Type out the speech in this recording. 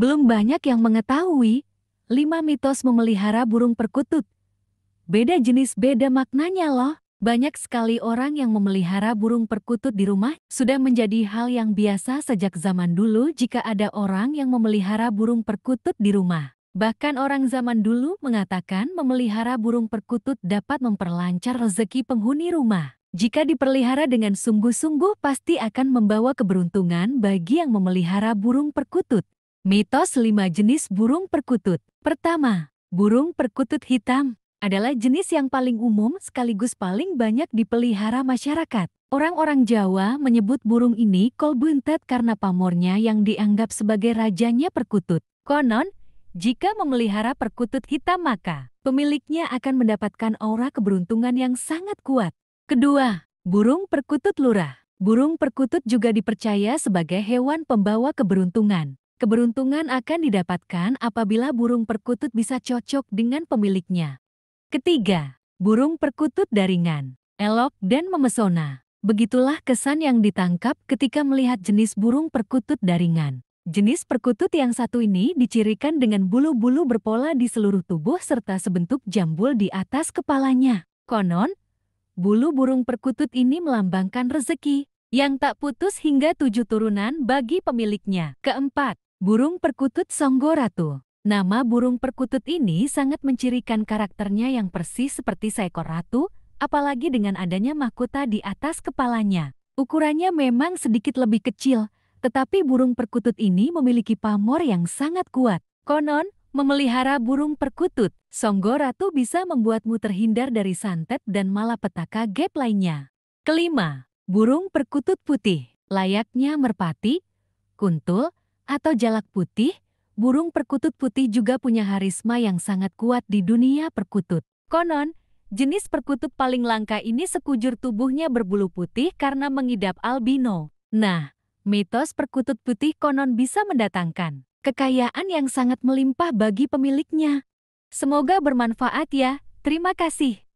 Belum banyak yang mengetahui, lima mitos memelihara burung perkutut. Beda jenis beda maknanya loh. Banyak sekali orang yang memelihara burung perkutut di rumah sudah menjadi hal yang biasa sejak zaman dulu jika ada orang yang memelihara burung perkutut di rumah. Bahkan orang zaman dulu mengatakan memelihara burung perkutut dapat memperlancar rezeki penghuni rumah. Jika diperlihara dengan sungguh-sungguh pasti akan membawa keberuntungan bagi yang memelihara burung perkutut. Mitos 5 jenis burung perkutut. Pertama, burung perkutut hitam adalah jenis yang paling umum sekaligus paling banyak dipelihara masyarakat. Orang-orang Jawa menyebut burung ini kolbuntet karena pamornya yang dianggap sebagai rajanya perkutut. Konon, jika memelihara perkutut hitam maka pemiliknya akan mendapatkan aura keberuntungan yang sangat kuat. Kedua, burung perkutut lurah. Burung perkutut juga dipercaya sebagai hewan pembawa keberuntungan. Keberuntungan akan didapatkan apabila burung perkutut bisa cocok dengan pemiliknya. Ketiga, burung perkutut daringan, elok dan memesona. Begitulah kesan yang ditangkap ketika melihat jenis burung perkutut daringan. Jenis perkutut yang satu ini dicirikan dengan bulu-bulu berpola di seluruh tubuh serta sebentuk jambul di atas kepalanya. Konon, bulu burung perkutut ini melambangkan rezeki yang tak putus hingga tujuh turunan bagi pemiliknya. Keempat, Burung perkutut Songgo Ratu Nama burung perkutut ini sangat mencirikan karakternya yang persis seperti seekor ratu, apalagi dengan adanya mahkota di atas kepalanya. Ukurannya memang sedikit lebih kecil, tetapi burung perkutut ini memiliki pamor yang sangat kuat. Konon, memelihara burung perkutut, Songgo Ratu bisa membuatmu terhindar dari santet dan malapetaka gap lainnya. Kelima, burung perkutut putih. Layaknya merpati, kuntul, atau jalak putih, burung perkutut putih juga punya harisma yang sangat kuat di dunia perkutut. Konon, jenis perkutut paling langka ini sekujur tubuhnya berbulu putih karena mengidap albino. Nah, mitos perkutut putih konon bisa mendatangkan kekayaan yang sangat melimpah bagi pemiliknya. Semoga bermanfaat ya. Terima kasih.